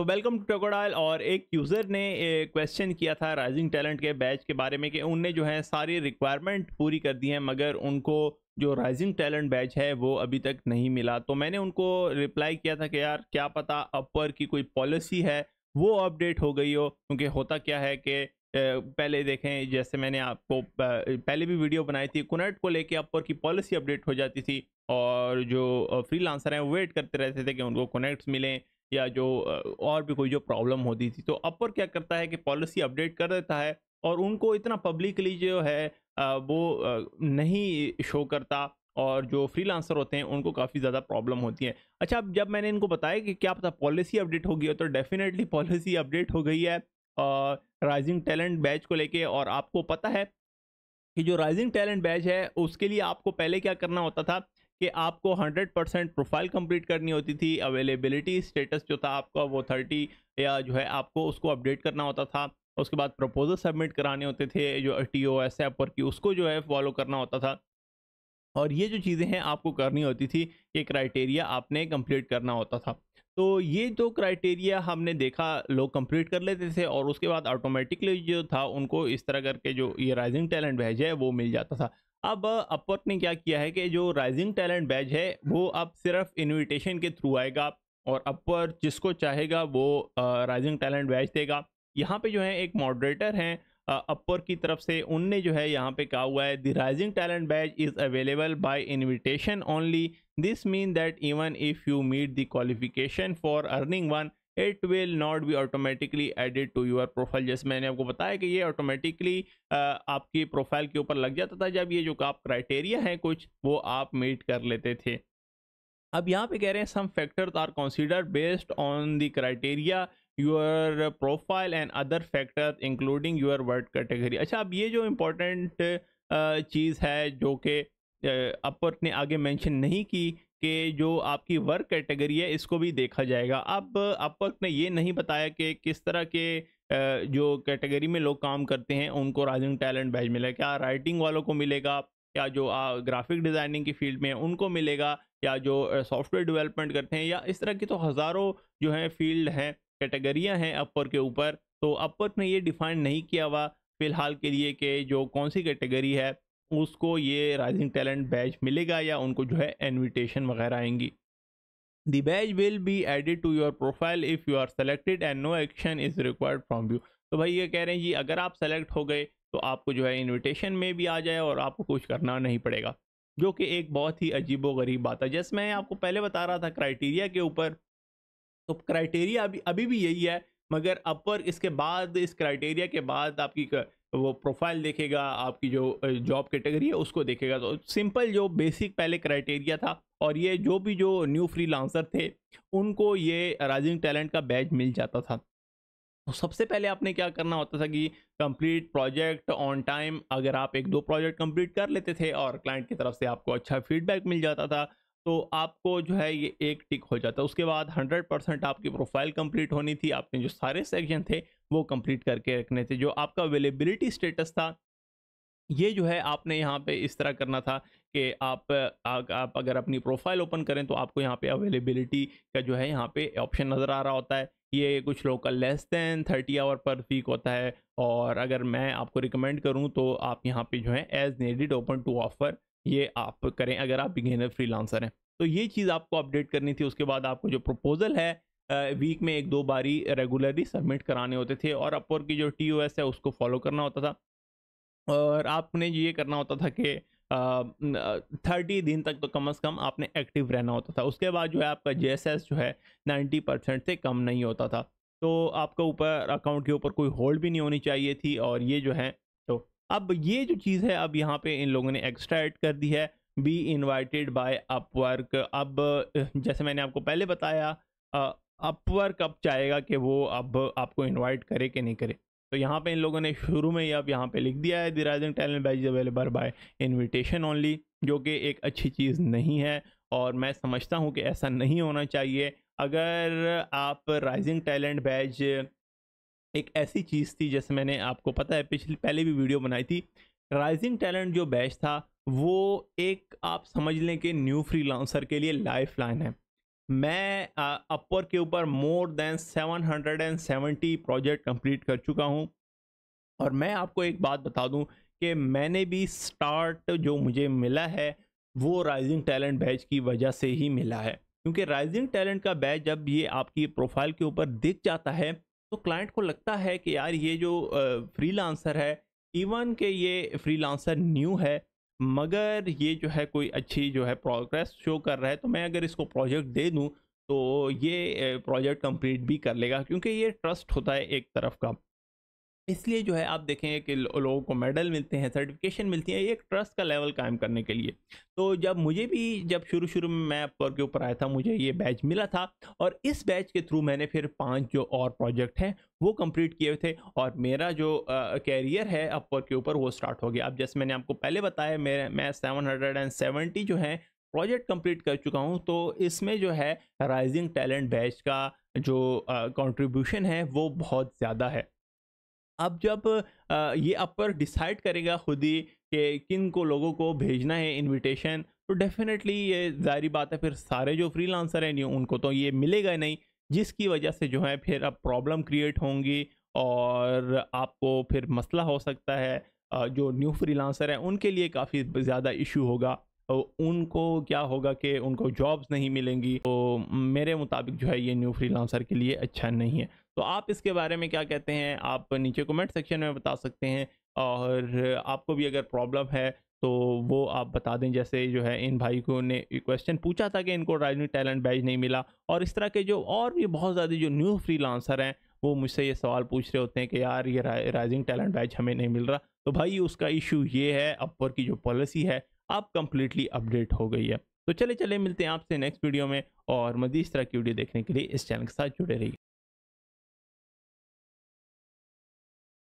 तो welcome to टोकोडाइल और एक यूज़र ने क्वेश्चन किया था राइजिंग टैलेंट के बैच के बारे में कि उनने जो है सारी रिक्वायरमेंट पूरी कर दी है मगर उनको जो राइजिंग टैलेंट बैच है वो अभी तक नहीं मिला तो मैंने उनको रिप्लाई किया था कि यार क्या पता अपर की कोई पॉलिसी है वो अपडेट हो गई हो क्योंकि होता क्या है कि पहले देखें जैसे मैंने आपको पहले भी वीडियो बनाई थी कुनेट को लेके अपर की पॉलिसी अपडेट हो जाती थी और जो फ्रीलांसर हैं वो वेट करते रहते थे कि उनको कनेक्ट्स मिलें या जो और भी कोई जो प्रॉब्लम होती थी तो अपर क्या करता है कि पॉलिसी अपडेट कर देता है और उनको इतना पब्लिकली जो है वो नहीं शो करता और जो फ्रीलांसर होते हैं उनको काफ़ी ज़्यादा प्रॉब्लम होती है अच्छा अब जब मैंने इनको बताया कि क्या पता पॉलिसी अपडेट हो गई है तो डेफिनेटली पॉलिसी अपडेट हो गई है राइजिंग टैलेंट बैच को लेके और आपको पता है कि जो राइजिंग टैलेंट बैच है उसके लिए आपको पहले क्या करना होता था कि आपको 100 परसेंट प्रोफाइल कंप्लीट करनी होती थी अवेलेबिलिटी स्टेटस जो था आपका वो 30 या जो है आपको उसको अपडेट करना होता था उसके बाद प्रपोजल सबमिट कराने होते थे जो टी ओ एस एप पर की उसको जो है फॉलो करना होता था और ये जो चीज़ें हैं आपको करनी होती थी ये क्राइटेरिया आपने कंप्लीट करना होता था तो ये जो क्राइटेरिया हमने देखा लोग कंप्लीट कर लेते थे और उसके बाद ऑटोमेटिकली जो था उनको इस तरह करके जो ये राइजिंग टैलेंट भेजा है वो मिल जाता था अब तो अपवर्क ने क्या किया है कि जो राइजिंग टैलेंट बैज है वो अब सिर्फ इनविटेशन के थ्रू आएगा और अपवर्क जिसको चाहेगा वो राइजिंग टैलेंट बैज देगा यहाँ पे जो है एक मॉडरेटर हैं अपवर्क की तरफ से उनने जो है यहाँ पे कहा हुआ है the rising talent badge is available by invitation only this mean that even if you meet the qualification for earning one it will not be automatically added to your profile जैसे मैंने आपको बताया कि ये ऑटोमेटिकली आपकी profile के ऊपर लग जाता था जब ये जो आप क्राइटेरिया हैं कुछ वो आप मीट कर लेते थे अब यहाँ पे कह रहे हैं some factors are consider based on the criteria your profile and other factors including your word category अच्छा अब ये जो इम्पोर्टेंट चीज़ है जो कि अपर ने आगे मेंशन नहीं की के जो आपकी वर्क कैटेगरी है इसको भी देखा जाएगा अब अपवर्क ने ये नहीं बताया कि किस तरह के जो कैटेगरी में लोग काम करते हैं उनको राइजिंग टैलेंट बैज मिला क्या राइटिंग वालों को मिलेगा या जो ग्राफिक डिज़ाइनिंग की फील्ड में उनको मिलेगा या जो सॉफ्टवेयर डेवलपमेंट करते हैं या इस तरह की तो हज़ारों जो हैं फील्ड हैं कैटेगरियाँ हैं अपर के ऊपर तो अपर ने ये डिफाइन नहीं किया हुआ फ़िलहाल के लिए कि जो कौन सी कैटेगरी है उसको ये राइजिंग टैलेंट बैच मिलेगा या उनको जो है इनविटेशन वगैरह आएंगी the batch will be added to your profile if you are selected and no action is required from you तो भाई ये कह रहे हैं जी अगर आप सेलेक्ट हो गए तो आपको जो है इनविटेशन में भी आ जाए और आपको कुछ करना नहीं पड़ेगा जो कि एक बहुत ही अजीब व गरीब बात है जैसे मैं आपको पहले बता रहा था क्राइटेरिया के ऊपर तो क्राइटेरिया अभी अभी भी यही है मगर अपर इसके बाद इस क्राइटेरिया के बाद आपकी कर... वो प्रोफाइल देखेगा आपकी जो जॉब कैटेगरी है उसको देखेगा तो सिंपल जो बेसिक पहले क्राइटेरिया था और ये जो भी जो न्यू फ्री थे उनको ये राइजिंग टैलेंट का बैज मिल जाता था तो सबसे पहले आपने क्या करना होता था कि कंप्लीट प्रोजेक्ट ऑन टाइम अगर आप एक दो प्रोजेक्ट कंप्लीट कर लेते थे और क्लाइंट की तरफ से आपको अच्छा फीडबैक मिल जाता था तो आपको जो है ये एक टिक हो जाता है उसके बाद 100 परसेंट आपकी प्रोफाइल कंप्लीट होनी थी आपने जो सारे सेक्शन थे वो कंप्लीट करके रखने थे जो आपका अवेलेबिलिटी स्टेटस था ये जो है आपने यहाँ पे इस तरह करना था कि आप आप अगर अपनी प्रोफाइल ओपन करें तो आपको यहाँ पे अवेलेबिलिटी का जो है यहाँ पे ऑप्शन नज़र आ रहा होता है ये कुछ लोग का less than thirty hour per week होता है और अगर मैं आपको रिकमेंड करूँ तो आप यहाँ पे जो है as needed open to offer ये आप करें अगर आप बिगेनर फ्रीलांसर हैं तो ये चीज़ आपको अपडेट करनी थी उसके बाद आपको जो प्रपोजल है वीक में एक दो बारी रेगुलरली सबमिट कराने होते थे और अपवर की जो टी है उसको फॉलो करना होता था और आपने ये करना होता था कि थर्टी दिन तक तो कम अज़ कम आपने एक्टिव रहना होता था उसके बाद जो है आपका जे जो है नाइन्टी परसेंट से कम नहीं होता था तो आपका ऊपर अकाउंट के ऊपर कोई होल्ड भी नहीं होनी चाहिए थी और ये जो है तो अब ये जो चीज़ है अब यहाँ पे इन लोगों ने एक्स्ट्रा ऐड कर दी है बी इन्वाइटेड बाय अपवर्क अब जैसे मैंने आपको पहले बताया अपवर्क अब चाहेगा कि वो अब आपको इन्वाइट करे कि नहीं करे तो यहाँ पे इन लोगों ने शुरू में ही अब यहाँ पे लिख दिया है the rising talent batch available by invitation only जो कि एक अच्छी चीज़ नहीं है और मैं समझता हूँ कि ऐसा नहीं होना चाहिए अगर आप राइजिंग टैलेंट बैच एक ऐसी चीज़ थी जैसे मैंने आपको पता है पिछली पहले भी वीडियो बनाई थी राइजिंग टैलेंट जो बैच था वो एक आप समझ लें कि न्यू फ्री के लिए लाइफ लाइन है मैं अपर के ऊपर मोर देन 770 प्रोजेक्ट कंप्लीट कर चुका हूँ और मैं आपको एक बात बता दूँ कि मैंने भी स्टार्ट जो मुझे मिला है वो राइजिंग टैलेंट बैच की वजह से ही मिला है क्योंकि राइजिंग टैलेंट का बैच जब ये आपकी प्रोफाइल के ऊपर दिख जाता है तो क्लाइंट को लगता है कि यार ये जो फ्री लांसर है इवन के ये फ्री लांसर न्यू है मगर ये जो है कोई अच्छी जो है प्रोग्रेस शो कर रहा है तो मैं अगर इसको प्रोजेक्ट दे दूँ तो ये प्रोजेक्ट कंप्लीट भी कर लेगा क्योंकि ये ट्रस्ट होता है एक तरफ का इसलिए जो है आप देखें कि लोगों को मेडल मिलते हैं सर्टिफिकेशन मिलती है एक ट्रस्ट का लेवल कायम करने के लिए तो जब मुझे भी जब शुरू शुरू में मैं अपवर्क के ऊपर आया था मुझे ये बैच मिला था और इस बैच के थ्रू मैंने फिर पांच जो और प्रोजेक्ट हैं वो कंप्लीट किए थे और मेरा जो कैरियर है अपवर के ऊपर वो स्टार्ट हो गया अब जैसे मैंने आपको पहले बताया मेरे मैं सेवन जो है प्रोजेक्ट कंप्लीट कर चुका हूँ तो इसमें जो है राइजिंग टैलेंट बैच का जो कंट्रीब्यूशन है वो बहुत ज़्यादा है अब जब ये अपर डिसाइड करेगा खुद ही कि किन को लोगों को भेजना है इनविटेशन तो डेफिनेटली ये जाहिर बात है फिर सारे जो फ्री लांसर हैं उनको तो ये मिलेगा नहीं जिसकी वजह से जो है फिर अब प्रॉब्लम क्रिएट होंगी और आपको फिर मसला हो सकता है जो न्यू फ्री लांसर हैं उनके लिए काफ़ी ज़्यादा इशू होगा उनको क्या होगा कि उनको जॉब्स नहीं मिलेंगी तो मेरे मुताबिक जो है ये न्यू फ्री लांसर के लिए अच्छा नहीं है तो आप इसके बारे में क्या कहते हैं आप नीचे कमेंट सेक्शन में बता सकते हैं और आपको भी अगर प्रॉब्लम है तो वो आप बता दें जैसे जो है इन भाई को ने क्वेश्चन पूछा था कि इनको राजनीति टैलेंट बैज नहीं मिला और इस तरह के जो और भी बहुत ज़्यादा जो न्यू फ्री हैं वो मुझसे ये सवाल पूछ रहे होते हैं कि यार ये राइजिंग टैलेंट बैच हमें नहीं मिल रहा तो भाई उसका इशू ये है अपर की जो पॉलिसी है अब कम्प्लीटली अपडेट हो गई है तो चले चले मिलते हैं आपसे नेक्स्ट वीडियो में और मजीद इस तरह की वीडियो देखने के लिए इस चैनल के साथ जुड़े रहिए